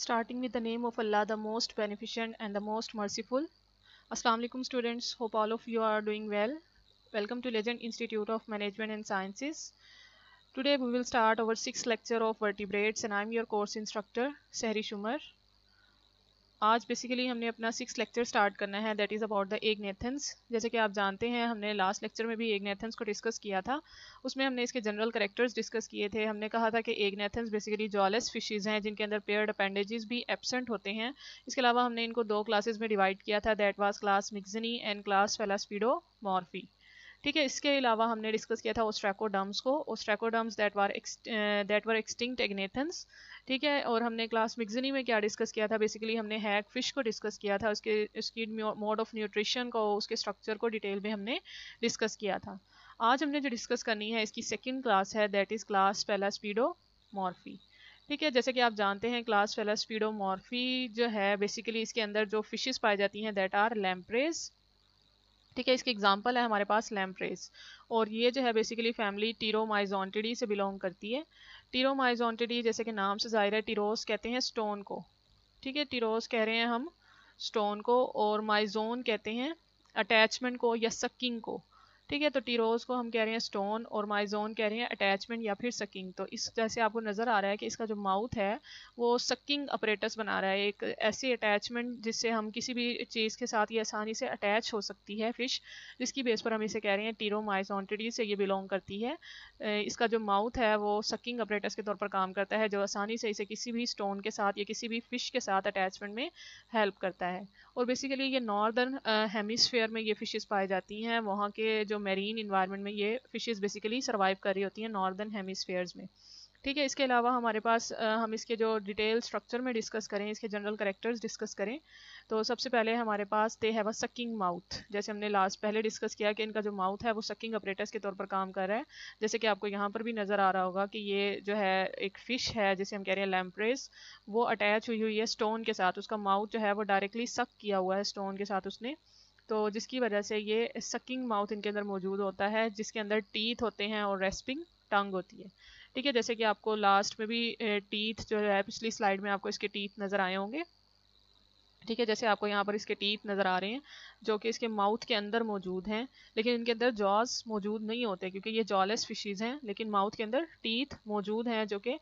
starting with the name of Allah the most beneficent and the most merciful assalamu alaikum students hope all of you are doing well welcome to legend institute of management and sciences today we will start our sixth lecture of vertebrates and i'm your course instructor sehri shumar आज basically हमने अपना six lecture start करना है that is about the agnathans जैसे कि आप जानते हैं हमने लास्ट लेक्चर में भी एग नेथन्स को डिस्कस किया था उसमें हमने इसके जनरल करेक्टर्स डिस्कस किए थे हमने कहा था कि agnathans basically jawless fishes हैं जिनके अंदर पेयर्ड अपेंडेजेस भी एबसेंट होते हैं इसके अलावा हमने इनको दो क्लासेज में डिवाइड किया था that was class Myxini and class Cephalaspidomorphi ठीक है इसके अलावा हमने डिस्कस किया था ओस्ट्रैकोडम्स को ostracoderms that were that were extinct agnathans ठीक है और हमने क्लास मिक्सनी में क्या डिस्कस किया था बेसिकली हमने हैक फिश को डिस्कस किया था उसके उसकी मोड ऑफ न्यूट्रिशन को उसके स्ट्रक्चर को डिटेल में हमने डिस्कस किया था आज हमने जो डिस्कस करनी है इसकी सेकेंड क्लास है that is class Cephalaspidomorphi ठीक है जैसे कि आप जानते हैं क्लास फेलास्पीडोमॉर्फी जो है बेसिकली इसके अंदर जो फिशेस पाई जाती हैं दैट आर लैम्प्रेज ठीक है इसकी एग्जांपल है हमारे पास लैम्प्रेस और ये जो है बेसिकली फैमिली टीरोमाइजोंटिडी से बिलोंग करती है टीरोमाइजोंटिडी जैसे कि नाम से ज़ाहिर है टीरोस कहते हैं स्टोन को ठीक है टीरोस कह रहे हैं हम स्टोन को और माइजोन कहते हैं अटैचमेंट को या सकिंग को ठीक है तो टीरोज को हम कह रहे हैं स्टोन और माइजोन कह रहे हैं अटैचमेंट या फिर सकिंग तो इस वजह से आपको नज़र आ रहा है कि इसका जो माउथ है वो सकिंग अपरेटस बना रहा है एक ऐसी अटैचमेंट जिससे हम किसी भी चीज़ के साथ ये आसानी से अटैच हो सकती है फ़िश जिसकी बेस पर हम इसे कह रहे हैं टीरो टीरोमाइजोनटिडी से ये बिलोंग करती है इसका जो माउथ है वो सकिंग अपरेटस के तौर पर काम करता है जो आसानी से इसे किसी भी स्टोन के साथ या किसी भी फ़िश के साथ अटैचमेंट में हेल्प करता है और बेसिकली ये नॉर्दर्न हेमिसफेयर में ये फ़िशेज़ पाई जाती हैं वहाँ के जो मेरीन इन्वायरमेंट में ये फिशेज़ बेसिकली सर्वाइव कर रही होती हैं नॉर्दर्न हेमिसफेयर्स में ठीक है इसके अलावा हमारे पास हम इसके जो डिटेल स्ट्रक्चर में डिस्कस करें इसके जनरल करेक्टर्स डिस्कस करें तो सबसे पहले हमारे पास they have a sucking mouth जैसे हमने लास्ट पहले डिस्कस किया कि इनका जो माउथ है वो सकिंग ऑपरेटर्स के तौर पर काम कर रहा है जैसे कि आपको यहाँ पर भी नज़र आ रहा होगा कि ये जो है एक फ़िश है जैसे हम कह रहे हैं लैम्प्रेस वो अटैच हुई हुई है स्टोन के साथ उसका माउथ जो है वो डायरेक्टली सक किया हुआ है स्टोन के साथ उसने तो जिसकी वजह से ये सकिंग माउथ इनके अंदर मौजूद होता है जिसके अंदर टीथ होते हैं और रेस्पिंग टंग होती है ठीक है जैसे कि आपको लास्ट में भी टीथ जो है पिछली स्लाइड में आपको इसके टीथ नज़र आए होंगे ठीक है जैसे आपको यहाँ पर इसके टीथ नज़र आ रहे हैं जो कि इसके माउथ के अंदर मौजूद हैं लेकिन इनके अंदर जॉज मौजूद नहीं होते क्योंकि ये जॉलेस फिशीज़ हैं लेकिन माउथ के अंदर टीथ मौजूद हैं जो कि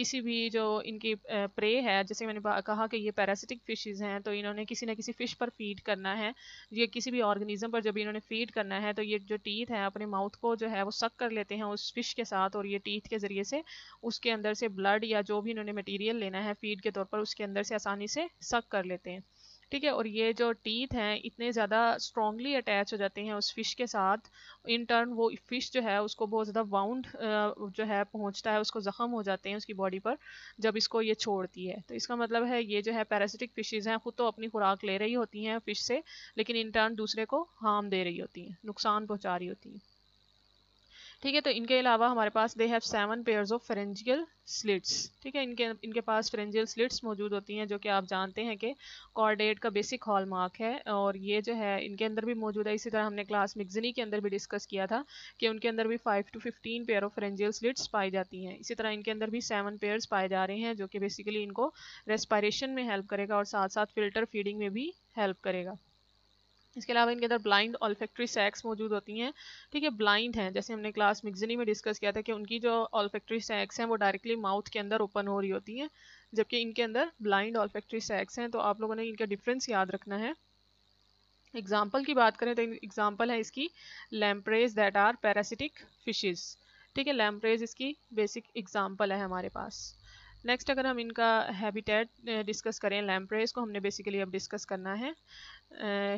किसी भी जो इनकी प्रे है जैसे मैंने कहा कि ये पैरासिटिक फिशेज़ हैं तो इन्होंने किसी न किसी फ़िश पर फीड करना है ये किसी भी ऑर्गेनिज़म पर जब इन्होंने फीड करना है तो ये जो टीथ है अपने माउथ को जो है वो सक कर लेते हैं उस फिश के साथ और ये टीथ के ज़रिए से उसके अंदर से ब्लड या जो भी इन्होंने मटीरियल लेना है फीड के तौर पर उसके अंदर से आसानी से सक कर लेते हैं जाते हैं ठीक है और ये जो टीथ हैं इतने ज़्यादा स्ट्रॉन्गली अटैच हो जाते हैं उस फ़िश के साथ इन टर्न वो फ़िश जो है उसको बहुत ज़्यादा वाउंड जो है पहुंचता है उसको ज़ख्म हो जाते हैं उसकी बॉडी पर जब इसको ये छोड़ती है तो इसका मतलब है ये जो है पैरासिटिक फ़िशेज़ हैं ख़ुद तो अपनी खुराक ले रही होती हैं फ़िश से लेकिन इन टर्न दूसरे को हार्म दे रही होती हैं नुकसान पहुँचा रही होती हैं ठीक है तो इनके अलावा हमारे पास they have seven pairs of pharyngeal slits ठीक है इनके इनके पास फ्रेंजियल स्लिट्स मौजूद होती हैं जो कि आप जानते हैं कि कॉर्डेट का बेसिक हॉल मार्क है और ये जो है इनके अंदर भी मौजूद है इसी तरह हमने क्लास मिगजनी के अंदर भी डिस्कस किया था कि उनके अंदर भी five to fifteen pair of pharyngeal slits पाई जाती हैं इसी तरह इनके अंदर भी सेवन पेयर्स पाए जा रहे हैं जो कि बेसिकली इनको रेस्पायरेशन में हेल्प करेगा और साथ साथ फिल्टर फीडिंग में भी हेल्प करेगा इसके अलावा इनके अंदर ब्लाइंड ऑलफेक्ट्री सैक्स मौजूद होती हैं ठीक है ब्लाइंड हैं जैसे हमने क्लास मिक्जनी में डिस्कस किया था कि उनकी जो ऑलफेक्ट्री सैक्स हैं वो डायरेक्टली माउथ के अंदर ओपन हो रही होती हैं जबकि इनके अंदर ब्लाइंड ऑलफेक्ट्री सैक्स हैं तो आप लोगों ने इनका डिफरेंस याद रखना है एग्जाम्पल की बात करें तो एग्जाम्पल है इसकी lampreys that are parasitic fishes ठीक है लैम्प्रेज इसकी बेसिक एग्जाम्पल है हमारे पास नेक्स्ट अगर हम इनका हैबिटेट डिस्कस eh, करें लैम्प्रेस को हमने बेसिकली अब डिस्कस करना है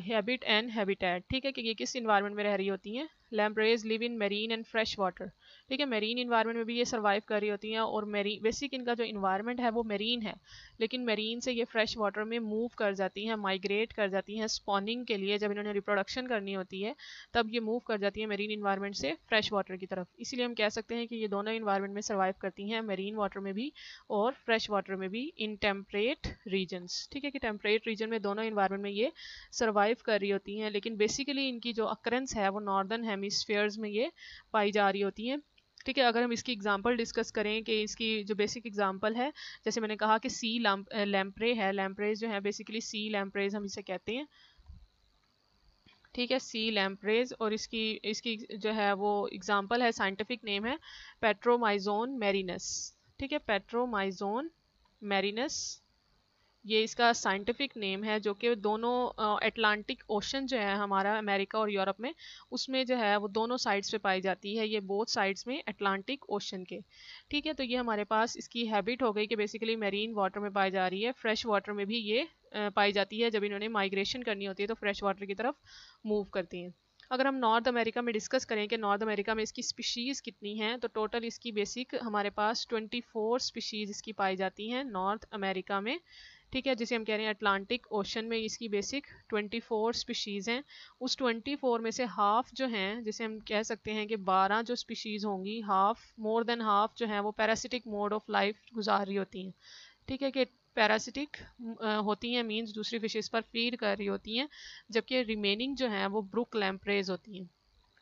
हैबिट एंड हैबिटेट ठीक है कि ये किस इन्वायरमेंट में रह रही होती हैं lampreys live in marine and fresh water ठीक है मेरीन इन्वायरमेंट में भी ये सर्वाइव कर रही होती हैं और मेरी बेसिक इनका जो इन्वायरमेंट है वो मेरीन है लेकिन मेरीन से ये फ्रेश वाटर में मूव कर जाती हैं माइग्रेट कर जाती हैं स्पॉनिंग के लिए जब इन्होंने रिप्रोडक्शन करनी होती है तब ये मूव कर जाती हैं मेरीन इन्वायरमेंट से फ्रेश वाटर की तरफ इसीलिए हम कह सकते हैं कि ये दोनों इन्वायरमेंट में सर्वाइव करती हैं मेरीन वाटर में भी और फ्रेश वाटर में भी इन टेम्परेट रीजन्स ठीक है कि टेम्परेट रीजन में दोनों इन्वायरमेंट में ये सर्वाइव कर रही होती हैं लेकिन बेसिकली इनकी जो अक्रेंस है वो नॉर्दर्न हेमिसफेयर्स में ये पाई जा रही होती हैं ठीक है अगर हम इसकी एग्जांपल डिस्कस करें कि इसकी जो बेसिक एग्जांपल है जैसे मैंने कहा कि सी लैम्प्रे है लैम्प्रेज जो है बेसिकली सी लैम्प्रेज हम इसे कहते हैं ठीक है सी लैम्प्रेज और इसकी इसकी जो है वो एग्जांपल है साइंटिफिक नेम है पेट्रोमाइजोन मेरिनस ठीक है पेट्रोमाइजोन मेरिनस ये इसका साइंटिफिक नेम है जो कि दोनों एटलांटिक ओशन जो है हमारा अमेरिका और यूरोप में उसमें जो है वो दोनों साइड्स पे पाई जाती है ये बोथ साइड्स में एटलांटिक ओशन के ठीक है तो ये हमारे पास इसकी हैबिट हो गई कि बेसिकली मेरीन वाटर में पाई जा रही है फ्रेश वाटर में भी ये पाई जाती है जब इन्होंने माइग्रेशन करनी होती है तो फ्रेश वाटर की तरफ मूव करती हैं अगर हम नॉर्थ अमेरिका में डिस्कस करें कि नॉर्थ अमेरिका में इसकी स्पीशीज़ कितनी हैं तो टोटल इसकी बेसिक हमारे पास 24 स्पीशीज़ इसकी पाई जाती हैं नॉर्थ अमेरिका में ठीक है जिसे हम कह रहे हैं अटलांटिक ओशन में इसकी बेसिक 24 स्पीशीज़ हैं उस 24 में से हाफ जो हैं जिसे हम कह सकते हैं कि 12 जो स्पीशीज़ होंगी हाफ मोर देन हाफ जो है वो पैरासिटिक मोड ऑफ लाइफ गुजार रही होती हैं ठीक है कि पैरासिटिक होती हैं मीन्स दूसरी फिशेज़ पर फीड कर रही होती हैं जबकि रिमेनिंग जो हैं वो ब्रुक लैम्परेज होती हैं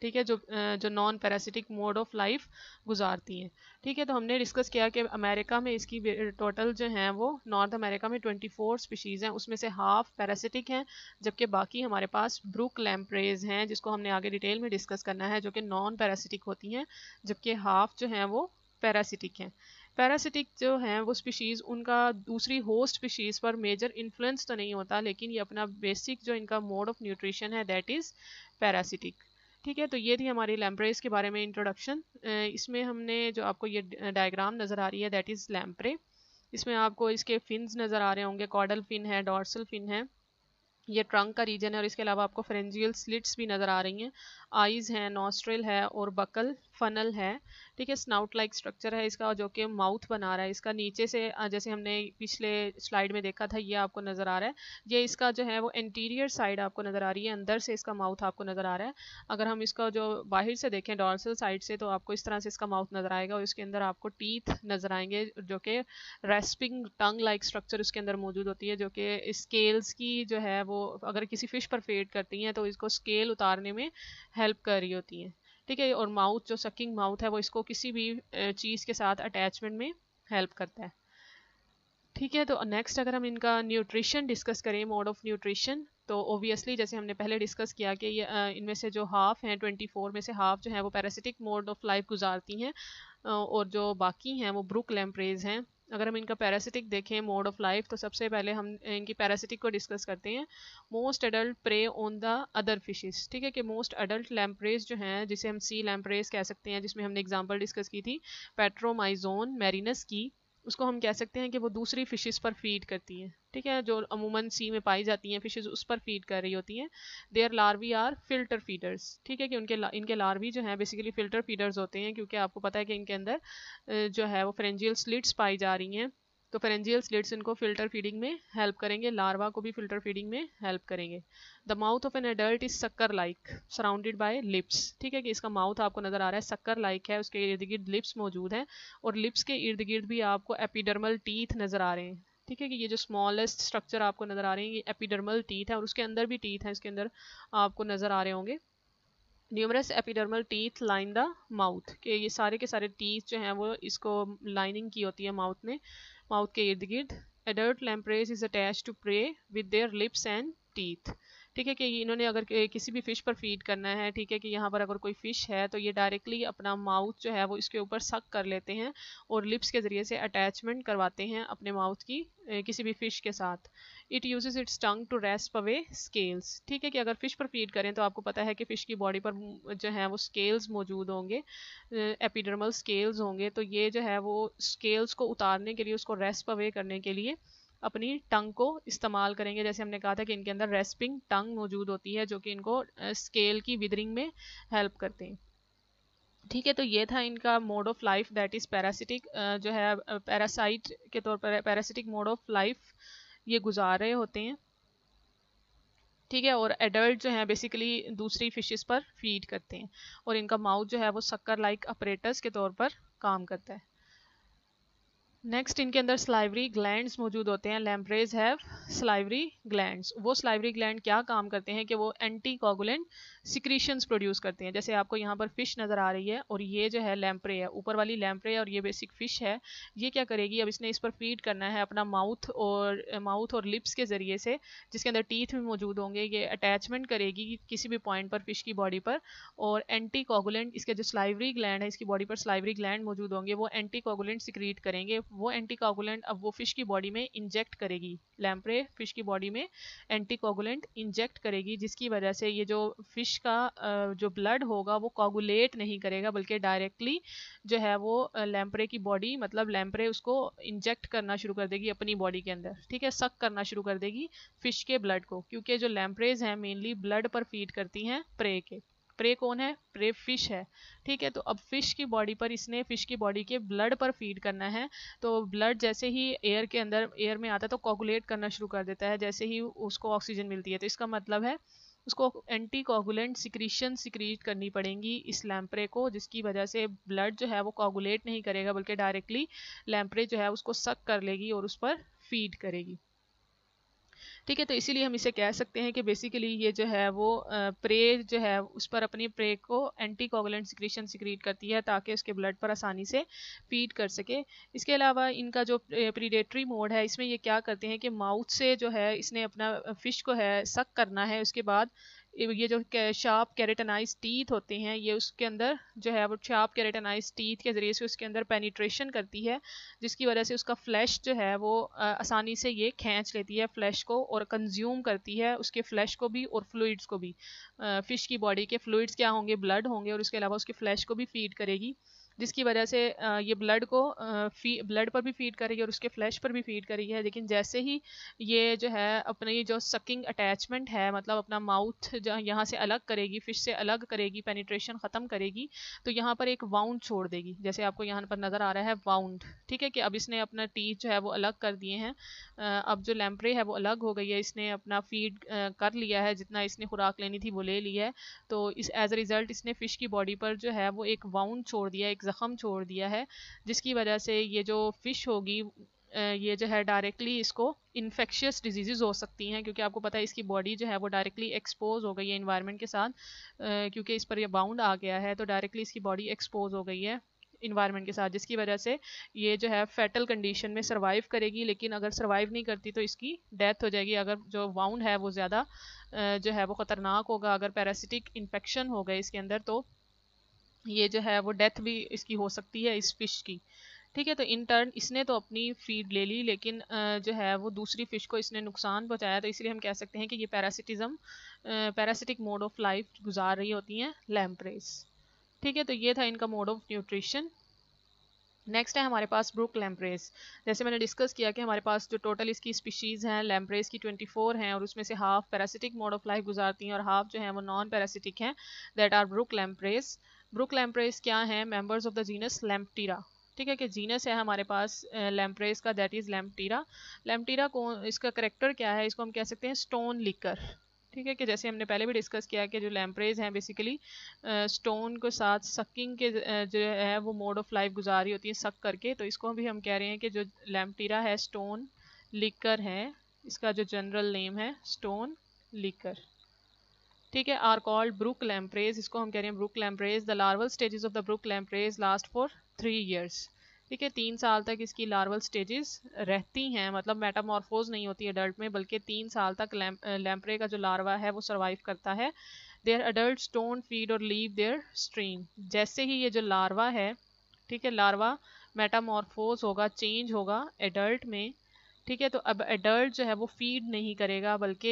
ठीक है जो जो non parasitic mode of life गुजारती हैं ठीक है तो हमने डिस्कस किया कि अमेरिका में इसकी टोटल जो हैं वो नॉर्थ अमेरिका में 24 स्पीशीज़ हैं उसमें से हाफ पैरासिटिक हैं जबकि बाकी हमारे पास ब्रुक लैम्प्रेज हैं जिसको हमने आगे डिटेल में डिस्कस करना है जो कि नॉन पैरासिटिक होती हैं जबकि हाफ जो हैं वो पैरासिटिक हैं पैरासिटिक जो हैं वो स्पीशीज़ उनका दूसरी होस्ट स्पीशीज़ पर मेजर इन्फ्लुएंस तो नहीं होता लेकिन ये अपना बेसिक जो इनका मोड ऑफ न्यूट्रिशन है दैट इज़ पैरासिटिक ठीक है तो ये थी हमारी लैम्प्रेस के बारे में इंट्रोडक्शन इसमें हमने जो आपको ये डायग्राम नज़र आ रही है दैट इज़ लैम्प्रे इसमें आपको इसके फिन्स नज़र आ रहे होंगे कॉडल फिन है डॉर्सल फिन है ये ट्रंक का रीजन है और इसके अलावा आपको फ्रेंजियल स्लिट्स भी नज़र आ रही हैं आइज़ हैं नॉस्ट्रल है और बकल फनल है ठीक है स्नाउट लाइक स्ट्रक्चर है इसका जो कि माउथ बना रहा है इसका नीचे से जैसे हमने पिछले स्लाइड में देखा था ये आपको नज़र आ रहा है ये इसका जो है वो इंटीरियर साइड आपको नज़र आ रही है अंदर से इसका माउथ आपको नज़र आ रहा है अगर हम इसका जो बाहर से देखें डॉर्सल साइड से तो आपको इस तरह से इसका माउथ नज़र आएगा और इसके अंदर आपको टीथ नज़र आएंगे जो कि रेस्पिंग टंग लाइक स्ट्रक्चर उसके अंदर मौजूद होती है जो कि स्केल्स की जो है वो अगर किसी फिश पर फेड करती हैं तो इसको स्केल उतारने में हेल्प कर रही होती हैं ठीक है और माउथ जो सकिंग माउथ है वो इसको किसी भी चीज़ के साथ अटैचमेंट में हेल्प करता है ठीक है तो नेक्स्ट अगर हम इनका न्यूट्रिशन डिस्कस करें मोड ऑफ न्यूट्रिशन तो ओबियसली जैसे हमने पहले डिस्कस किया कि इनमें से जो हाफ हैं 24 में से हाफ जो है वो पैरासिटिक मोड ऑफ लाइफ गुजारती हैं और जो बाकी हैं वो ब्रुक लैम्परेज हैं अगर हम इनका पैरासिटिक देखें मोड ऑफ लाइफ तो सबसे पहले हम इनकी पैरासिटिक को डिस्कस करते हैं most adult prey on the other fishes ठीक है कि मोस्ट अडल्ट लैम्परेज जो हैं जिसे हम सी लैम्परेज कह सकते हैं जिसमें हमने एग्जांपल डिस्कस की थी पेट्रोमाइजोन मैरिनस की उसको हम कह सकते हैं कि वो दूसरी फिशेस पर फीड करती हैं ठीक है जो अमूमन सी में पाई जाती हैं फिशेस उस पर फीड कर रही होती हैं their larvae are filter feeders ठीक है कि उनके ला, इनके लार्वी जो हैं बेसिकली फ़िल्टर फीडर्स होते हैं क्योंकि आपको पता है कि इनके अंदर जो है वो फ्रेंजियल स्लिट्स पाई जा रही हैं तो फेरेंजियल स्लिट्स इनको फिल्टर फीडिंग में हेल्प करेंगे लार्वा को भी फिल्टर फीडिंग में हेल्प करेंगे the mouth of an adult is sucker like surrounded by lips ठीक है कि इसका माउथ आपको नजर आ रहा है सक्कर लाइक है उसके इर्द गिर्द लिप्स मौजूद हैं और लिप्स के इर्द गिर्द भी आपको एपिडर्मल टीथ नजर आ रहे हैं ठीक है कि ये जो स्मॉलेस्ट स्ट्रक्चर आपको नज़र आ रहे हैं ये एपिडर्मल टीथ है और उसके अंदर भी टीथ हैं इसके अंदर आपको नज़र आ रहे होंगे numerous epidermal teeth line the mouth के ये सारे के सारे टीथ जो हैं वो इसको लाइनिंग की होती है माउथ में mouth के adult lampreys is attached to prey with their lips and teeth ठीक है कि इन्होंने अगर किसी भी फ़िश पर फीड करना है ठीक है कि यहाँ पर अगर कोई फ़िश है तो ये डायरेक्टली अपना माउथ जो है वो इसके ऊपर सक कर लेते हैं और लिप्स के ज़रिए से अटैचमेंट करवाते हैं अपने माउथ की किसी भी फ़िश के साथ it uses its tongue to rasp away scales ठीक है कि अगर फ़िश पर फीड करें तो आपको पता है कि फ़िश की बॉडी पर जो है वो स्केल्स मौजूद होंगे एपिडर्मल स्केल्स होंगे तो ये जो है वो स्केल्स को उतारने के लिए उसको रेस्प अवे करने के लिए अपनी टंग को इस्तेमाल करेंगे जैसे हमने कहा था कि इनके अंदर रेस्पिंग टंग मौजूद होती है जो कि इनको स्केल की विदरिंग में हेल्प करते हैं ठीक है तो ये था इनका mode of life that is parasitic जो है पैरासाइट के तौर पर पैरासिटिक मोड ऑफ लाइफ ये गुजार रहे होते हैं ठीक है और एडल्ट जो है बेसिकली दूसरी फिशेस पर फीड करते हैं और इनका माउथ जो है वो सक्कर लाइक ऑपरेटर्स के तौर पर काम करता है नेक्स्ट इनके अंदर स्लाइवरी ग्लैंड मौजूद होते हैं लैम्प्रेज हैव स्लाइवरी ग्लैंड वो स्लाइवरी ग्लैंड क्या काम करते हैं कि वो एंटी कोगुलेंट सिक्रीशंस प्रोड्यूस करते हैं जैसे आपको यहाँ पर फिश नज़र आ रही है और ये जो है लैम्प्रे है ऊपर वाली लैम्प्रे और ये बेसिक फिश है ये क्या करेगी अब इसने इस पर फीड करना है अपना माउथ और माउथ और लिप्स के ज़रिए से जिसके अंदर टीथ भी मौजूद होंगे ये अटैचमेंट करेगी किसी भी पॉइंट पर फिश की बॉडी पर और एंटी कॉगुलेंट इसके जो स्लाइवरी ग्लैंड है इसकी बॉडी पर स्लाइवरी ग्लैंड मौजूद होंगे वो एंटी कॉगुलेंट सिक्रीट करेंगे वो एंटी कॉगुलेंट अब वो फिश की बॉडी में इंजेक्ट करेगी लैम्प्रे फिश की बॉडी में एंटी कॉगुलेंट इंजेक्ट करेगी जिसकी वजह से ये जो फिश फिश का जो ब्लड होगा वो कोगुलेट नहीं करेगा बल्कि डायरेक्टली जो है वो लैम्परे की बॉडी मतलब लैम्परे उसको इंजेक्ट करना शुरू कर देगी अपनी बॉडी के अंदर ठीक है सक करना शुरू कर देगी फिश के ब्लड को क्योंकि जो लैम्परेज हैं मेनली ब्लड पर फीड करती हैं प्रे के प्रे कौन है प्रे फिश है ठीक है तो अब फिश की बॉडी पर इसने फिश की बॉडी के ब्लड पर फीड करना है तो ब्लड जैसे ही एयर के अंदर एयर में आता है तो कोकुलेट करना शुरू कर देता है जैसे ही उसको ऑक्सीजन मिलती है तो इसका मतलब है उसको एंटी कोगुलेंट सिक्रीशन सिक्रीट करनी पड़ेंगी इस लैम्परे को जिसकी वजह से ब्लड जो है वो कोगुलेट नहीं करेगा बल्कि डायरेक्टली लैम्परे जो है उसको सक कर लेगी और उस पर फीड करेगी ठीक है तो इसीलिए हम इसे कह सकते हैं कि बेसिकली ये जो है वो प्रे जो है उस पर अपनी प्रे को एंटी कोगुलेंट सिक्रीशन सिक्रीट करती है ताकि उसके ब्लड पर आसानी से फीड कर सके इसके अलावा इनका जो प्रीडेटरी मोड है इसमें ये क्या करते हैं कि माउथ से जो है इसने अपना फ़िश को है सक करना है उसके बाद ये जो शार्प कैरेटनाइज टीथ होते हैं ये उसके अंदर जो है वो शार्प कैरेटनाइज टीथ के ज़रिए से उसके अंदर पेनिट्रेशन करती है जिसकी वजह से उसका फ्लैश जो है वो आसानी से ये खींच लेती है फ्लैश को और कंज्यूम करती है उसके फ्लैश को भी और फ्लूड्स को भी फ़िश की बॉडी के फ्लूड्स क्या होंगे ब्लड होंगे और उसके अलावा उसके फ्लैश को भी फीड करेगी जिसकी वजह से ये ब्लड को फी ब्लड पर भी फीड करेगी और उसके फ्लैश पर भी फीड करेगी है लेकिन जैसे ही ये जो है अपनी जो सकिंग अटैचमेंट है मतलब अपना माउथ यहाँ से अलग करेगी फिश से अलग करेगी पेनिट्रेशन ख़त्म करेगी तो यहाँ पर एक वाउंड छोड़ देगी जैसे आपको यहाँ पर नज़र आ रहा है वाउंड ठीक है कि अब इसने अपना टीथ जो है वो अलग कर दिए हैं अब जो लैम्परे है वो अलग हो गई है इसने अपना फीड कर लिया है जितना इसने खुराक लेनी थी वो ले ली है तो इस एज अ रिज़ल्ट इसने फ़िश की बॉडी पर जो है वो एक वाउंड छोड़ दिया एक ज़ख़म छोड़ दिया है जिसकी वजह से ये जो फ़िश होगी ये जो है डायरेक्टली इसको इन्फेक्शियस डिजीज़ हो सकती हैं क्योंकि आपको पता है इसकी बॉडी जो है वो डायरेक्टली एक्सपोज हो गई है इन्वायरमेंट के साथ क्योंकि इस पर यह बाउंड आ गया है तो डायरेक्टली इसकी बॉडी एक्सपोज हो गई है इन्वायरमेंट के साथ जिसकी वजह से ये जो है फेटल कंडीशन में सर्वाइव करेगी लेकिन अगर सर्वाइव नहीं करती तो इसकी डेथ हो जाएगी अगर जो वाउंड है वो ज़्यादा जो है वो ख़तरनाक होगा अगर पैरासिटिक इन्फेक्शन हो गए इसके अंदर तो ये जो है वो डेथ भी इसकी हो सकती है इस फिश की ठीक है तो इन टर्न इसने तो अपनी फीड ले ली लेकिन जो है वो दूसरी फ़िश को इसने नुकसान पहुंचाया तो इसलिए हम कह सकते हैं कि ये parasitism parasitic mode of life गुजार रही होती हैं लैम्प्रेस ठीक है तो ये था इनका मोड ऑफ न्यूट्रिशन नेक्स्ट है हमारे पास ब्रुक लैम्प्रेस जैसे मैंने डिस्कस किया कि हमारे पास जो टोटल इसकी स्पीशीज़ हैं लैम्प्रेस की 24 हैं और उसमें से half parasitic mode of life गुजारती हैं और हाफ जो है वो नॉन पैरासिटिक हैं that are brook lampreys brook lampreys क्या है members of the genus Lampetra ठीक है कि जीनस है हमारे पास लैम्प्रेस का दैट इज़ लैम्पटीरा लैम्पटीरा को इसका करेक्टर क्या है इसको हम कह सकते हैं स्टोन लिकर ठीक है कि जैसे हमने पहले भी डिस्कस किया कि जो लैम्प्रेज हैं बेसिकली स्टोन के साथ सकिंग के जो है वो मोड ऑफ लाइफ गुजारी होती है सक करके तो इसको भी हम कह रहे हैं कि जो लैम्पटीरा है स्टोन लिकर है इसका जो जनरल नेम है स्टोन लिकर ठीक है आर कॉल्ड ब्रुक लैम्प्रेज इसको हम कह रहे हैं brook lampreys the larval stages of the brook lampreys last for three years ठीक है तीन साल तक इसकी लार्वल स्टेजेस रहती हैं मतलब मेटामॉर्फोज नहीं होती अडल्ट में बल्कि तीन साल तक लैम्प्रे का जो लार्वा है वो सर्वाइव करता है देयर अडल्ट डोंट फीड और लीव देयर स्ट्रीम जैसे ही ये जो लार्वा है ठीक है लार्वा मेटामॉर्फोज होगा चेंज होगा एडल्ट में ठीक है तो अब एडल्ट जो है वो फीड नहीं करेगा बल्कि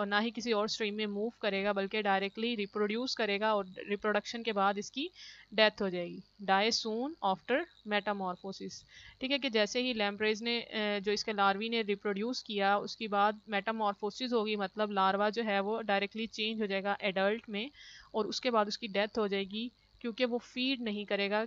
और ना ही किसी और स्ट्रीम में मूव करेगा बल्कि डायरेक्टली रिप्रोड्यूस करेगा और रिप्रोडक्शन के बाद इसकी डेथ हो जाएगी डाई सून आफ्टर मेटामॉर्फोसिस ठीक है कि जैसे ही लैम्प्रेज ने जो इसके लार्वी ने रिप्रोड्यूस किया उसके बाद मेटामॉर्फोसिस होगी मतलब लार्वा जो है वो डायरेक्टली चेंज हो जाएगा एडल्ट में और उसके बाद उसकी डेथ हो जाएगी क्योंकि वो फीड नहीं करेगा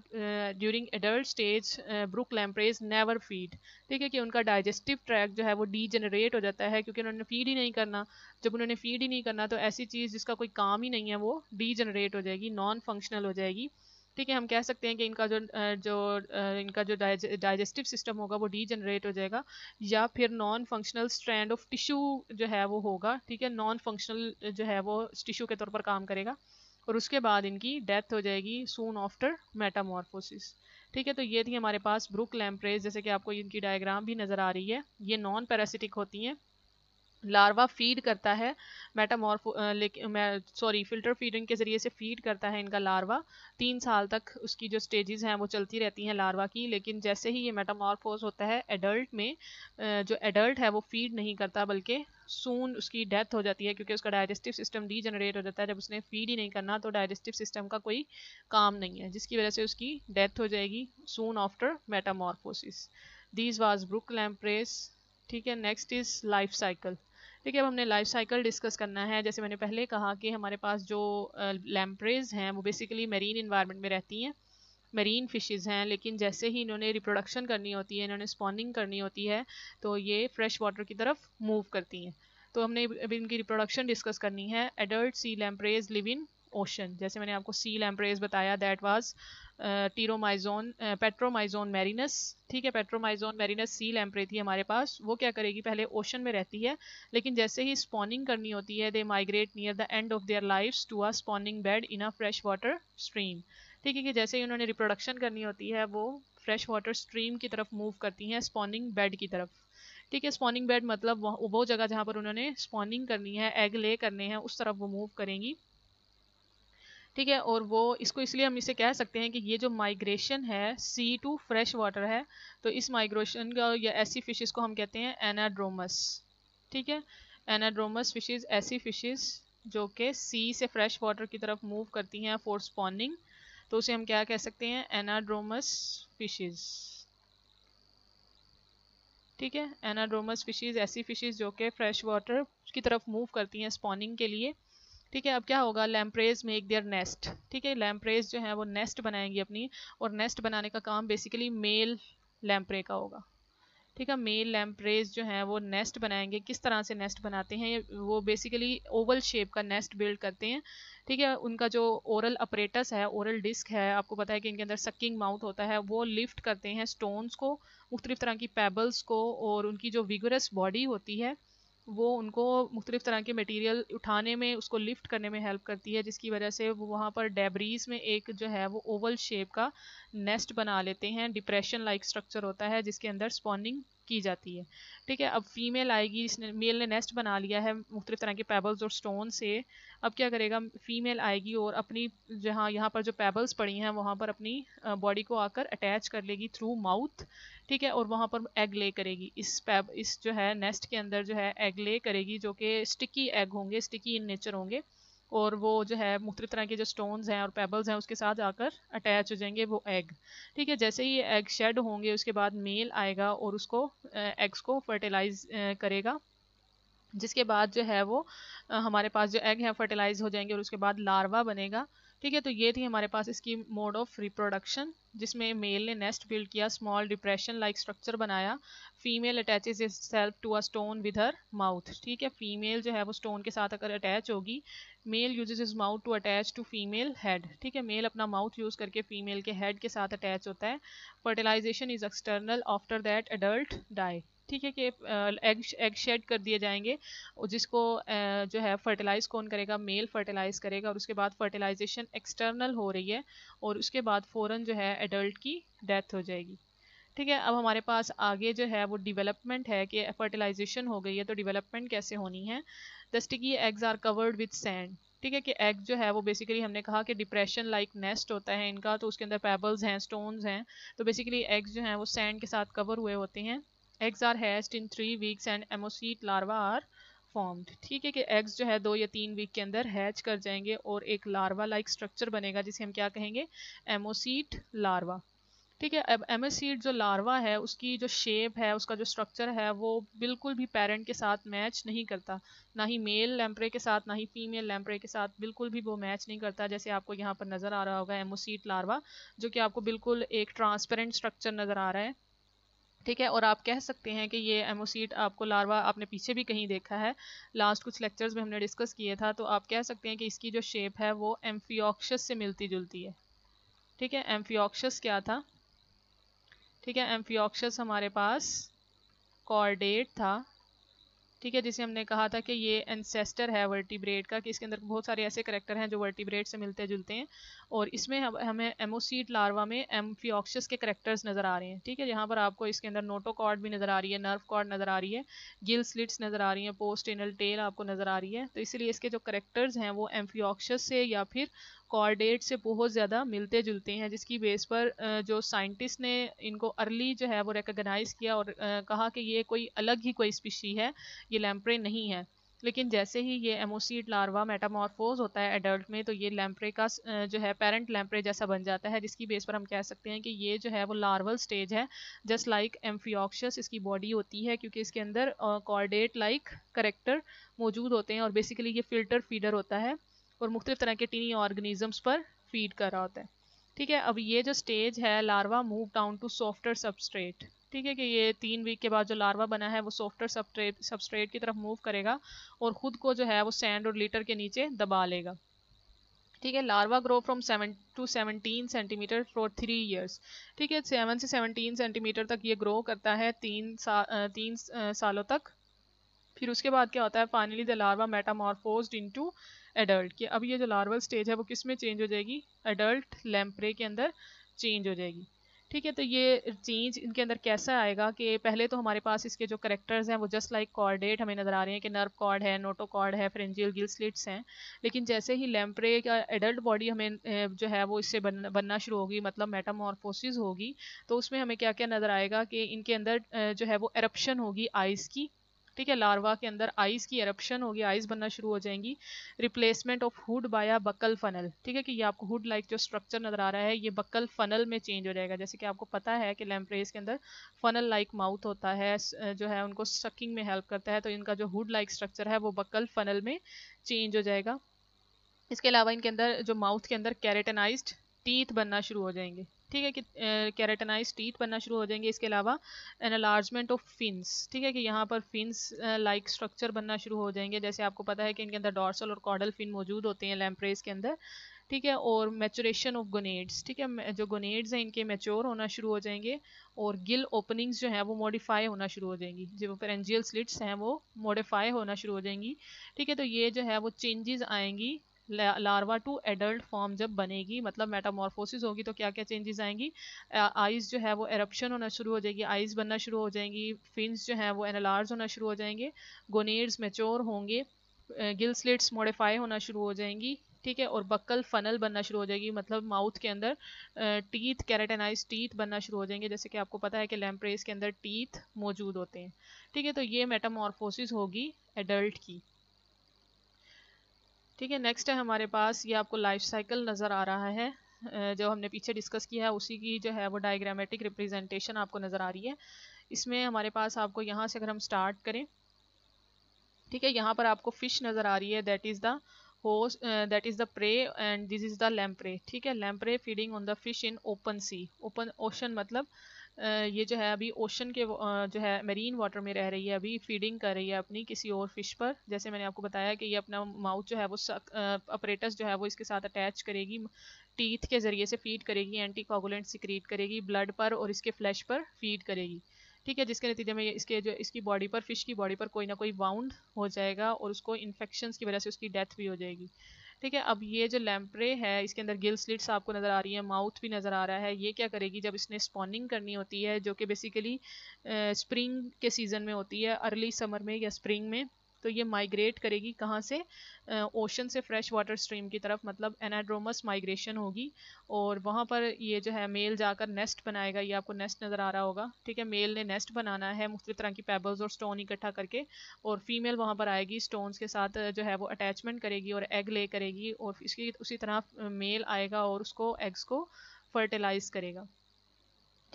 during adult stage brook lampreys never feed ठीक है कि उनका डाइजेस्टिव ट्रैक जो है वो डी जनरेट हो जाता है क्योंकि उन्होंने फीड ही नहीं करना जब उन्होंने फीड ही नहीं करना तो ऐसी चीज़ जिसका कोई काम ही नहीं है वो डी जनरेट हो जाएगी नॉन फंक्शनल हो जाएगी ठीक है हम कह सकते हैं कि इनका जो जो इनका जो डाइजेस्टिव सिस्टम होगा वो डी जनरेट हो जाएगा या फिर non functional strand of tissue जो है वो होगा ठीक है नॉन फंक्शनल जो है वो टिश्यू के तौर पर काम करेगा और उसके बाद इनकी डेथ हो जाएगी सून आफ्टर मेटामॉर्फोसिस ठीक है तो ये थी हमारे पास ब्रुक लैम्प्रेज जैसे कि आपको इनकी डायग्राम भी नज़र आ रही है ये नॉन पैरासिटिक होती हैं लार्वा फीड करता है मेटामॉर्फो लेकिन सॉरी फिल्टर फीडिंग के ज़रिए से फीड करता है इनका लार्वा तीन साल तक उसकी जो स्टेजेस हैं वो चलती रहती हैं लार्वा की लेकिन जैसे ही ये मेटामॉर्फोस होता है एडल्ट में जो एडल्ट है वो फीड नहीं करता बल्कि सून उसकी डेथ हो जाती है क्योंकि उसका डाइजेस्टिव सिस्टम डीजनरेट हो जाता है जब उसने फीड ही नहीं करना तो डाइजेस्टिव सिस्टम का कोई काम नहीं है जिसकी वजह से उसकी डेथ हो जाएगी soon after metamorphosis these was brook lampreys ठीक है नेक्स्ट इज़ लाइफ साइकिल ठीक है अब हमने लाइफ साइकिल डिस्कस करना है जैसे मैंने पहले कहा कि हमारे पास जो लैम्प्रेज हैं वो बेसिकली मरीन इन्वायरमेंट में रहती हैं मरीन फिशेस हैं लेकिन जैसे ही इन्होंने रिप्रोडक्शन करनी होती है इन्होंने स्पॉनिंग करनी होती है तो ये फ्रेश वाटर की तरफ मूव करती हैं तो हमने अभी इनकी रिप्रोडक्शन डिस्कस करनी है adult sea lampreys live in ocean जैसे मैंने आपको सी लैम्प्रेज बताया दैट वाज टीरोमाइजोन पेट्रोमाइजोन मैरिनस ठीक है पेट्रोमाइजोन मैरिनस सील थी हमारे पास वो क्या करेगी पहले ओशन में रहती है लेकिन जैसे ही स्पॉनिंग करनी होती है they migrate near the end of their life to a spawning bed in a fresh water stream ठीक है कि जैसे ही उन्होंने रिप्रोडक्शन करनी होती है वो फ्रेश वाटर स्ट्रीम की तरफ मूव करती हैं स्पॉनिंग बेड की तरफ ठीक है स्पॉनिंग बेड मतलब वह वो जगह जहाँ पर उन्होंने स्पॉनिंग करनी है एग ले करने हैं उस तरफ वो मूव करेंगी ठीक है और वो इसको इसलिए हम इसे कह सकते हैं कि ये जो माइग्रेशन है सी टू फ्रेश वाटर है तो इस माइग्रेशन का या ऐसी फिशेस को हम कहते हैं एनाड्रोमस ठीक है एनाड्रोमस फिशेस ऐसी फिशेस जो कि सी से फ्रेश वाटर की तरफ मूव करती हैं फॉर स्पॉनिंग तो उसे हम क्या कह सकते हैं एनाड्रोमस फिशेस ठीक है एनाड्रोमस फिशेस ऐसी फिशेस जो कि फ्रेश वाटर की तरफ मूव करती हैं स्पॉनिंग के लिए ठीक है अब क्या होगा लैम्प्रेज मेक देयर नेस्ट ठीक है लैम्प्रेज जो है वो नेस्ट बनाएंगी अपनी और नेस्ट बनाने का काम बेसिकली मेल लैम्प्रे का होगा ठीक है मेल लैम्प्रेज जो है वो नेस्ट बनाएंगे किस तरह से नेस्ट बनाते हैं वो बेसिकली ओवल शेप का नेस्ट बिल्ड करते हैं ठीक है उनका जो ओरल अपरेटस है ओरल डिस्क है आपको पता है कि इनके अंदर सकिंग माउथ होता है वो लिफ्ट करते हैं स्टोन्स को मुख्तलिफ तरह की पेबल्स को और उनकी जो विगरस बॉडी होती है वो उनको मुख्तलिफ तरह के मटेरियल उठाने में उसको लिफ्ट करने में हेल्प करती है जिसकी वजह से वो वहाँ पर डेबरीज में एक जो है वो ओवल शेप का नेस्ट बना लेते हैं डिप्रेशन लाइक स्ट्रक्चर होता है जिसके अंदर स्पॉनिंग की जाती है ठीक है अब फीमेल आएगी इसने मेल ने नेस्ट बना लिया है मुख्तलिफ तरह के पेबल्स और स्टोन से अब क्या करेगा फीमेल आएगी और अपनी जहाँ यहाँ पर जो पेबल्स पड़ी हैं वहाँ पर अपनी बॉडी को आकर अटैच कर लेगी थ्रू माउथ ठीक है और वहाँ पर एग ले करेगी इस पैब इस जो है नेस्ट के अंदर जो है एग ले करेगी जो कि स्टिकी एग होंगे स्टिकी इन नेचर होंगे और वो जो है मुख्तलिफ तरह के जो स्टोन्स हैं और पेबल्स हैं उसके साथ आकर अटैच हो जाएंगे वो एग ठीक है जैसे ही एग शेड होंगे उसके बाद मेल आएगा और उसको एग्स को फर्टिलाइज करेगा जिसके बाद जो है वो हमारे पास जो एग हैं फर्टिलाइज हो जाएंगे और उसके बाद लार्वा बनेगा ठीक है तो ये थी हमारे पास इसकी मोड ऑफ रिप्रोडक्शन जिसमें मेल ने नेस्ट बिल्ड किया स्मॉल डिप्रेशन लाइक स्ट्रक्चर बनाया female attaches itself to a stone with her mouth ठीक है फीमेल जो है वो स्टोन के साथ अगर अटैच होगी male uses his mouth to attach to female head ठीक है मेल अपना माउथ यूज़ करके फीमेल के हेड के साथ अटैच होता है fertilization is external after that adult die ठीक है कि एग एग शेड कर दिए जाएंगे जिसको जो है फर्टिलाइज़ कौन करेगा मेल फर्टिलाइज़ करेगा और उसके बाद फर्टिलाइजेशन एक्सटर्नल हो रही है और उसके बाद फ़ौरन जो है एडल्ट की डेथ हो जाएगी ठीक है अब हमारे पास आगे जो है वो डिवेलपमेंट है कि फर्टिलाइजेशन हो गई है तो डिवेलपमेंट कैसे होनी है the sticky eggs are covered with sand ठीक है कि एग जो है वो बेसिकली हमने कहा कि डिप्रेशन लाइक नेस्ट होता है इनका तो उसके अंदर पेबल्स हैं स्टोन्स हैं तो बेसिकली एग्स जो हैं वो सैंड के साथ कवर हुए होते हैं eggs are hatched in three weeks and ammocoete larva are formed ठीक है कि एग्स जो है दो या तीन वीक के अंदर हैच कर जाएंगे और एक लार्वा लाइक स्ट्रक्चर बनेगा जिसे हम क्या कहेंगे एमोसीट लार्वा ठीक है अब एमोसीट जो लार्वा है उसकी जो शेप है उसका जो स्ट्रक्चर है वो बिल्कुल भी पेरेंट के साथ मैच नहीं करता ना ही मेल लैम्प्रे के साथ ना ही फीमेल लैम्प्रे के साथ बिल्कुल भी वो मैच नहीं करता जैसे आपको यहाँ पर नज़र आ रहा होगा एमोसीट लार्वा जो कि आपको बिल्कुल एक ट्रांसपेरेंट स्ट्रक्चर नज़र आ रहा है ठीक है और आप कह सकते हैं कि ये एमोसीट आपको लार्वा आपने पीछे भी कहीं देखा है लास्ट कुछ लेक्चर्स में हमने डिस्कस किए था तो आप कह सकते हैं कि इसकी जो शेप है वो एम्फियोक्शस से मिलती जुलती है ठीक है एम्फियोक्शस क्या था ठीक है एम्फियोक्शस हमारे पास कॉर्डेट था ठीक है जिसे हमने कहा था कि ये एनसेस्टर है वर्टिब्रेड का कि इसके अंदर बहुत सारे ऐसे करेक्टर हैं जो वर्टिब्रेड से मिलते जुलते हैं और इसमें हम, हमें एमोसीड लार्वा में एम्फियोक्सिस के करेक्टर्स नज़र आ रहे हैं ठीक है यहाँ पर आपको इसके अंदर नोटोकॉर्ड भी नज़र आ रही है नर्व कॉर्ड नज़र आ रही है गिल स्लिट्स नज़र आ रही हैं पोस्ट एनल टेल आपको नज़र आ रही है तो इसलिए इसके जो करेक्टर्स हैं वो एम्फियोक्शस से या फिर कॉर्डेट से बहुत ज़्यादा मिलते जुलते हैं जिसकी बेस पर जो साइंटिस्ट ने इनको अर्ली जो है वो रिकगनाइज़ किया और कहा कि ये कोई अलग ही कोई स्पीशी है ये लैम्प्रे नहीं है लेकिन जैसे ही ये एमोसीड लार्वा मेटामॉर्फोज होता है एडल्ट में तो ये लैम्प्रे का जो है पेरेंट लैम्प्रे जैसा बन जाता है जिसकी बेस पर हम कह सकते हैं कि ये जो है वो लार्वल स्टेज है जस्ट लाइक एम्फियोक्शस इसकी बॉडी होती है क्योंकि इसके अंदर कॉर्डेट लाइक करेक्टर मौजूद होते हैं और बेसिकली ये फिल्टर फीडर होता है और मुख्तलिफ तरह के टीनी ऑर्गेनिजम्स पर फीड कर रहा होता है ठीक है अब ये जो स्टेज है larva move down to softer substrate ठीक है कि ये तीन वीक के बाद जो लार्वा बना है वो सॉफ्टर सबस्ट्रेट सबस्ट्रेट की तरफ मूव करेगा और ख़ुद को जो है वो सैंड और लीटर के नीचे दबा लेगा ठीक है larva grow from seven to seventeen centimeter for three years ठीक है सेवन से सेवनटीन सेंटीमीटर तक ये ग्रो करता है तीन सा तीन सालों तक फिर उसके बाद क्या होता है finally the larva metamorphose into adult की अब ये जो लार्वल स्टेज है वो किस में चेंज हो जाएगी एडल्ट लैम्प्रे के अंदर चेंज हो जाएगी ठीक है तो ये चेंज इनके अंदर कैसा आएगा कि पहले तो हमारे पास इसके जो करेक्टर्स हैं वो जस्ट लाइक कॉर्डेट हमें नज़र आ रहे हैं कि नर्व कॉर्ड है नोटो कॉर्ड है फ्रेंजियल गिल स्लिट्स हैं लेकिन जैसे ही लैम्प्रे का एडल्ट बॉडी हमें जो है वो इससे बन, बनना शुरू होगी मतलब मेटामॉर्फोसिस होगी तो उसमें हमें क्या क्या नज़र आएगा कि इनके अंदर जो है वो एरप्शन होगी आइस की ठीक है लार्वा के अंदर आइस की एरप्शन होगी आइस बनना शुरू हो जाएंगी replacement of hood by a buccal funnel ठीक है कि ये आपको हुड लाइक जो स्ट्रक्चर नजर आ रहा है ये बकल फनल में चेंज हो जाएगा जैसे कि आपको पता है कि लैम्प्रेस के अंदर फनल लाइक माउथ होता है जो है उनको सकिंग में हेल्प करता है तो इनका जो हुड लाइक स्ट्रक्चर है वो बकल फनल में चेंज हो जाएगा इसके अलावा इनके अंदर जो माउथ के अंदर कैरेटेनाइज टीथ बनना शुरू हो जाएंगे ठीक है कि कैरेटनाइज टीथ बनना शुरू हो जाएंगे इसके अलावा एनलार्जमेंट ऑफ फिन्स ठीक है कि यहाँ पर फिन्स लाइक स्ट्रक्चर बनना शुरू हो जाएंगे जैसे आपको पता है कि इनके अंदर डॉर्सल और कॉडल फिन मौजूद होते हैं लैम्प्रेस के अंदर ठीक है और मेचोरेशन ऑफ गोनेड्स ठीक है जो गोनेड्स हैं इनके मैच्योर होना शुरू हो जाएंगे और गिल ओपनिंग्स जो हैं वो मॉडिफाई होना शुरू हो जाएंगी जो फ्रेंजियल स्लिट्स हैं वो मॉडिफाई होना शुरू हो जाएंगी ठीक है तो ये जो है वो चेंजेस आएंगी लार्वा टू एडल्ट फॉर्म जब बनेगी मतलब मेटामॉर्फोसिस होगी तो क्या क्या चेंजेस आएंगी आइज़ जो है वो एरप्शन होना शुरू हो जाएगी आइज बनना शुरू हो जाएंगी फिन्स जो है वो एनलार्ज होना शुरू हो जाएंगे गोनेड्स मेच्योर होंगे गिल स्लिट्स मॉडिफाई होना शुरू हो जाएंगी ठीक है और बक्कल फनल बनना शुरू हो जाएगी मतलब माउथ के अंदर टीथ कैरेटेनाइज टीथ बनना शुरू हो जाएंगे जैसे कि आपको पता है कि लैम्प्रेस के अंदर टीथ मौजूद होते हैं ठीक है तो ये मेटामॉर्फोसिस होगी एडल्ट की ठीक है नेक्स्ट है हमारे पास ये आपको लाइफ साइकिल नज़र आ रहा है जो हमने पीछे डिस्कस किया है उसी की जो है वो डायग्रामेटिक रिप्रेजेंटेशन आपको नज़र आ रही है इसमें हमारे पास आपको यहाँ से अगर हम स्टार्ट करें ठीक है यहाँ पर आपको फ़िश नज़र आ रही है that is the host that is the prey and this is the lamprey ठीक है lamprey feeding on the fish in open sea open ocean मतलब ये जो है अभी ओशन के जो है मरीन वाटर में रह रही है अभी फीडिंग कर रही है अपनी किसी और फिश पर जैसे मैंने आपको बताया कि ये अपना माउथ जो है वो अपरेटस जो है वो इसके साथ अटैच करेगी टीथ के ज़रिए से फीड करेगी एंटी कॉगुलेंट सिक्रीट करेगी ब्लड पर और इसके फ्लैश पर फीड करेगी ठीक है जिसके नतीजे में इसके जो इसकी बॉडी पर फिश की बॉडी पर कोई ना कोई बाउंड हो जाएगा और उसको इन्फेक्शन की वजह से उसकी डेथ भी हो जाएगी ठीक है अब ये जो लैम्प्रे है इसके अंदर गिल स्लिट्स आपको नज़र आ रही है माउथ भी नज़र आ रहा है ये क्या करेगी जब इसने स्पॉनिंग करनी होती है जो कि बेसिकली स्प्रिंग के सीज़न में होती है अर्ली समर में या स्प्रिंग में तो ये माइग्रेट करेगी कहाँ से ओशन से फ्रेश वाटर स्ट्रीम की तरफ मतलब एनाड्रोमस माइग्रेशन होगी और वहाँ पर ये जो है मेल जाकर नेस्ट बनाएगा ये आपको नेस्ट नज़र आ रहा होगा ठीक है मेल ने नेस्ट बनाना है मुख्तु तरह की पेबल्स और स्टोन इकट्ठा करके और फीमेल वहाँ पर आएगी स्टोन्स के साथ जो है वो अटैचमेंट करेगी और एग ले करेगी और इसकी उसी तरह मेल आएगा और उसको एग्स को फर्टिलाइज़ करेगा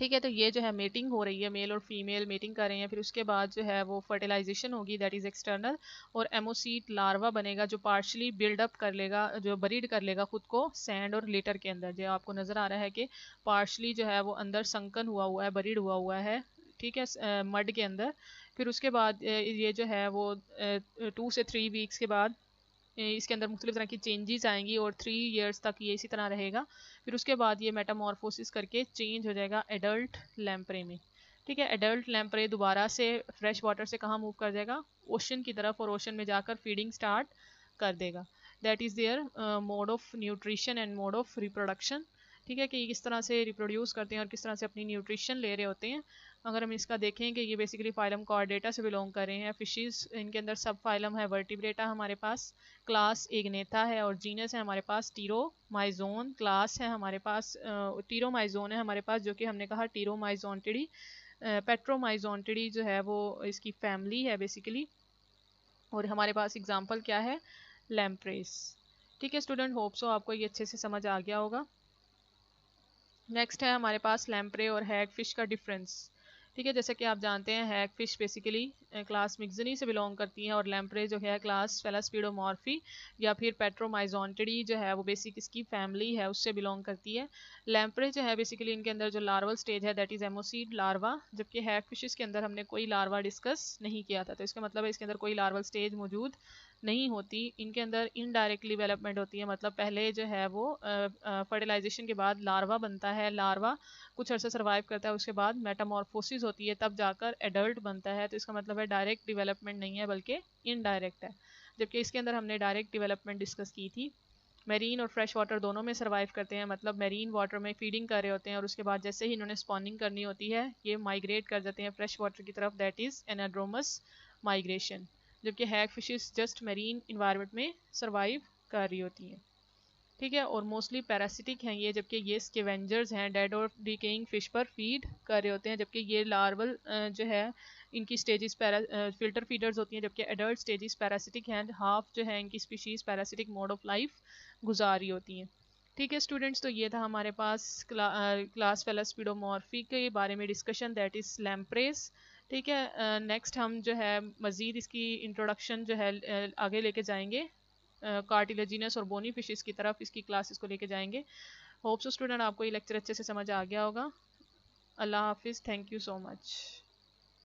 ठीक है तो ये जो है मेटिंग हो रही है मेल और फीमेल मेटिंग कर रहे हैं फिर उसके बाद जो है वो फर्टिलाइजेशन होगी दैट इज़ एक्सटर्नल और एमोसीट लार्वा बनेगा जो पार्शली बिल्डअप कर लेगा जो बरीड कर लेगा खुद को सैंड और लेटर के अंदर जो आपको नज़र आ रहा है कि पार्शली जो है वो अंदर संकन हुआ हुआ है बरीड हुआ हुआ है ठीक है मड के अंदर फिर उसके बाद ये जो है वो टू से थ्री वीक्स के बाद इसके अंदर मुख्तलिफ तरह की चेंजेस आएंगी और थ्री ईयर्स तक ये इसी तरह रहेगा फिर उसके बाद ये मेटामॉर्फोसिस करके चेंज हो जाएगा एडल्ट लैम्परे में ठीक है एडल्ट लैम्परे दोबारा से फ्रेश वाटर से कहाँ मूव कर जाएगा ओशन की तरफ और ओशन में जाकर फीडिंग स्टार्ट कर देगा that is their mode of nutrition and mode of reproduction ठीक है कि किस तरह से रिप्रोड्यूस करते हैं और किस तरह से अपनी न्यूट्रिशन ले रहे होते हैं अगर हम इसका देखें कि ये बेसिकली फाइलम कॉर्डेटा से बिलोंग कर रहे हैं फिशेस इनके अंदर सब फाइलम है वर्टिब्रेटा हमारे पास क्लास एग्नेथा है और जीनस है हमारे पास टीरोमाइजोन क्लास है हमारे पास टीरोमाइजोन है हमारे पास जो कि हमने कहा टीरोमाइजोनटिडी पेट्रोमाइजोनटिडी जो है वो इसकी फैमिली है बेसिकली और हमारे पास एग्ज़ाम्पल क्या है लैम्प्रेस ठीक है स्टूडेंट होप सो आपको ये अच्छे से समझ आ गया होगा नेक्स्ट है हमारे पास लैम्प्रे और हैग फिश का डिफरेंस ठीक है जैसे कि आप जानते हैं hagfish basically class Myxini से बिलोंग करती हैं और लैम्परे जो है क्लास फेलास्पीडोमॉर्फी या फिर पेट्रोमाइजोनटडी जो है वो बेसिक इसकी फैमिली है उससे बिलोंग करती है लैम्परे जो है बेसिकली इनके अंदर जो लार्वल स्टेज है दैट इज़ एमोसीड लार्वा जबकि हैक फिशेस के अंदर हमने कोई लार्वा डिस्कस नहीं किया था तो इसका मतलब है इसके अंदर कोई लार्वल स्टेज मौजूद नहीं होती इनके अंदर इनडायरेक्टली डेवलपमेंट होती है मतलब पहले जो है वो फर्टिलाइजेशन के बाद लार्वा बनता है लार्वा कुछ अर्से सर्वाइव करता है उसके बाद मेटामॉर्फोसिस होती है तब जाकर एडल्ट बनता है तो इसका मतलब है डायरेक्ट डिवेलपमेंट नहीं है बल्कि इनडायरेक्ट है जबकि इसके अंदर हमने डायरेक्ट डिवेलपमेंट डिस्कस की थी मेरीन और फ्रेश वाटर दोनों में सर्वाइव करते हैं मतलब मेरीन वाटर में फीडिंग कर रहे होते हैं और उसके बाद जैसे ही इन्होंने स्पॉनिंग करनी होती है ये माइग्रेट कर जाते हैं फ्रेश वाटर की तरफ दैट इज़ एनाड्रोमस माइग्रेशन जबकि hagfishes just marine environment में सर्वाइव कर रही होती हैं ठीक है और मोस्टली पैरासिटिक हैं ये जबकि ये स्केवेंजर्स हैं डेड और डिकेइंग फिश पर फीड कर रहे होते हैं जबकि ये लार्वल जो है इनकी स्टेजेस पैरा फिल्टर फीडर्स होती हैं जबकि एडल्ट स्टेजेस पैरासिटिक हैं हाफ जो है इनकी species parasitic mode of life गुजार रही होती हैं ठीक है स्टूडेंट्स तो ये था हमारे पास क्ला, क्लास फेला के बारे में डिस्कशन दैट इज़ लैम्प्रेस ठीक है नेक्स्ट हम जो है मज़ीद इसकी इंट्रोडक्शन जो है आगे लेके जाएंगे कार्टिलेजिनस और बोनी फिशेस की तरफ इसकी क्लासेस को लेके जाएंगे होप्स स्टूडेंट आपको ये लेक्चर अच्छे से समझ आ गया होगा अल्लाह हाफिज़ थैंक यू सो मच